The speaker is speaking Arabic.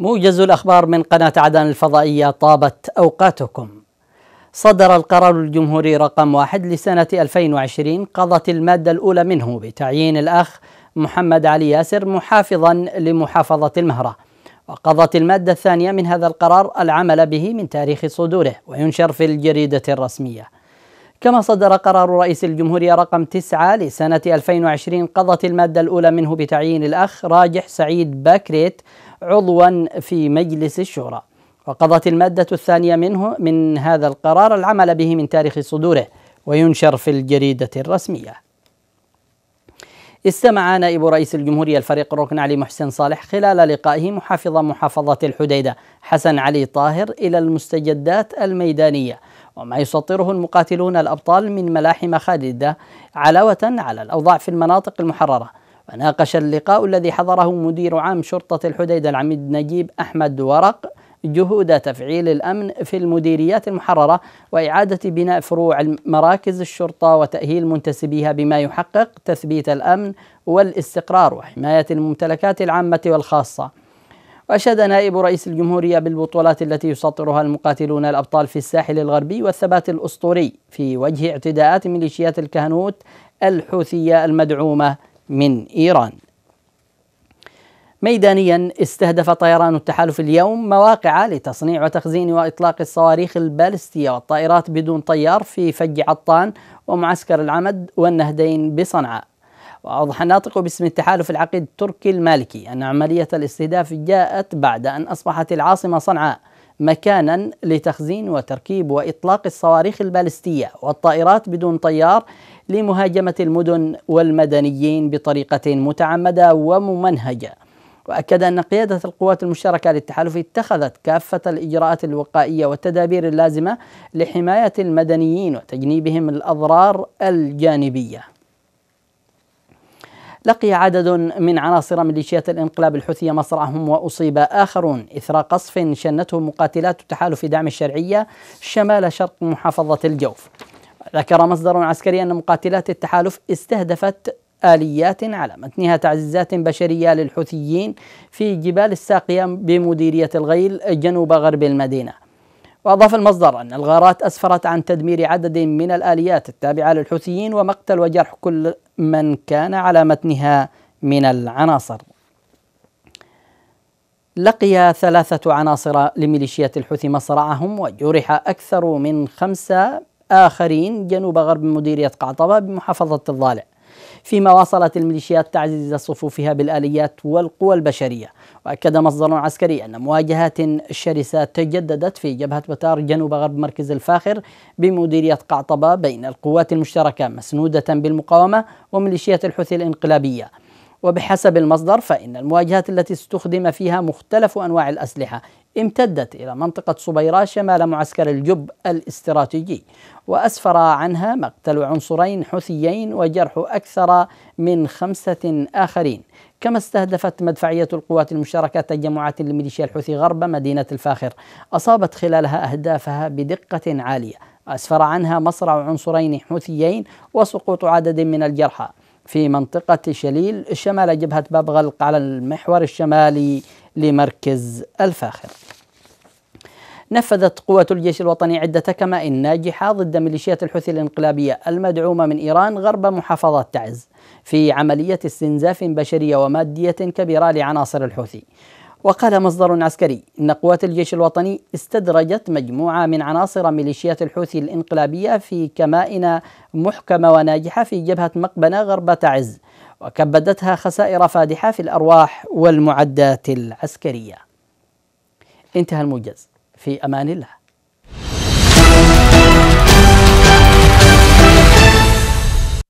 موجز الأخبار من قناة عدن الفضائية طابت أوقاتكم صدر القرار الجمهوري رقم واحد لسنة 2020 قضت المادة الأولى منه بتعيين الأخ محمد علي ياسر محافظا لمحافظة المهرة وقضت المادة الثانية من هذا القرار العمل به من تاريخ صدوره وينشر في الجريدة الرسمية كما صدر قرار رئيس الجمهورية رقم 9 لسنة 2020 قضت المادة الأولى منه بتعيين الأخ راجح سعيد باكريت عضوا في مجلس الشورى وقضت المادة الثانية منه من هذا القرار العمل به من تاريخ صدوره وينشر في الجريدة الرسمية استمع نائب رئيس الجمهورية الفريق ركن علي محسن صالح خلال لقائه محافظ محافظة الحديدة حسن علي طاهر إلى المستجدات الميدانية وما يسطره المقاتلون الأبطال من ملاحم خالدة علاوة على الأوضاع في المناطق المحررة وناقش اللقاء الذي حضره مدير عام شرطة الحديدة العميد نجيب أحمد ورق جهود تفعيل الامن في المديريات المحرره واعاده بناء فروع مراكز الشرطه وتاهيل منتسبيها بما يحقق تثبيت الامن والاستقرار وحمايه الممتلكات العامه والخاصه. واشاد نائب رئيس الجمهوريه بالبطولات التي يسطرها المقاتلون الابطال في الساحل الغربي والثبات الاسطوري في وجه اعتداءات ميليشيات الكهنوت الحوثيه المدعومه من إيران ميدانيا استهدف طيران التحالف اليوم مواقع لتصنيع وتخزين واطلاق الصواريخ البالستيه والطائرات بدون طيار في فج عطان ومعسكر العمد والنهدين بصنعاء. واوضح الناطق باسم التحالف العقيد التركي المالكي ان عمليه الاستهداف جاءت بعد ان اصبحت العاصمه صنعاء مكانا لتخزين وتركيب واطلاق الصواريخ البالستيه والطائرات بدون طيار لمهاجمه المدن والمدنيين بطريقه متعمده وممنهجه. واكد ان قياده القوات المشتركه للتحالف اتخذت كافه الاجراءات الوقائيه والتدابير اللازمه لحمايه المدنيين وتجنيبهم الاضرار الجانبيه. لقي عدد من عناصر ميليشيات الانقلاب الحوثي مصرعهم وأصيب آخرون إثر قصف شنته مقاتلات تحالف دعم الشرعية شمال شرق محافظة الجوف ذكر مصدر عسكري أن مقاتلات التحالف استهدفت آليات على متنها تعزيزات بشرية للحوثيين في جبال الساقية بمديرية الغيل جنوب غرب المدينة وأضاف المصدر أن الغارات أسفرت عن تدمير عدد من الآليات التابعة للحوثيين ومقتل وجرح كل من كان على متنها من العناصر لقي ثلاثة عناصر لميليشيات الحوثي مصرعهم وجرح أكثر من خمسة آخرين جنوب غرب مديرية قعطبة بمحافظة الضالع فيما واصلت الميليشيات تعزيز صفوفها بالآليات والقوى البشرية وأكد مصدر عسكري أن مواجهات شرسة تجددت في جبهة بتار جنوب غرب مركز الفاخر بمديرية قعطبة بين القوات المشتركة مسنودة بالمقاومة وميليشيات الحوثي الإنقلابية وبحسب المصدر فإن المواجهات التي استخدم فيها مختلف أنواع الأسلحة امتدت إلى منطقة صبيرا شمال معسكر الجب الاستراتيجي وأسفر عنها مقتل عنصرين حوثيين وجرح أكثر من خمسة آخرين كما استهدفت مدفعية القوات المشتركة تجمعات لميليشيا الحوثي غرب مدينة الفاخر أصابت خلالها أهدافها بدقة عالية أسفر عنها مصرع عنصرين حوثيين وسقوط عدد من الجرحى في منطقة شليل شمال جبهة باب غلق على المحور الشمالي لمركز الفاخر نفذت قوة الجيش الوطني عدة كمائن ناجحة ضد ميليشيات الحوثي الانقلابية المدعومة من إيران غرب محافظة تعز في عملية استنزاف بشرية ومادية كبيرة لعناصر الحوثي وقال مصدر عسكري إن قوات الجيش الوطني استدرجت مجموعة من عناصر ميليشيات الحوثي الانقلابية في كمائن محكمة وناجحة في جبهة مقبنة غرب تعز وكبدتها خسائر فادحة في الأرواح والمعدات العسكرية انتهى الموجز في أمان الله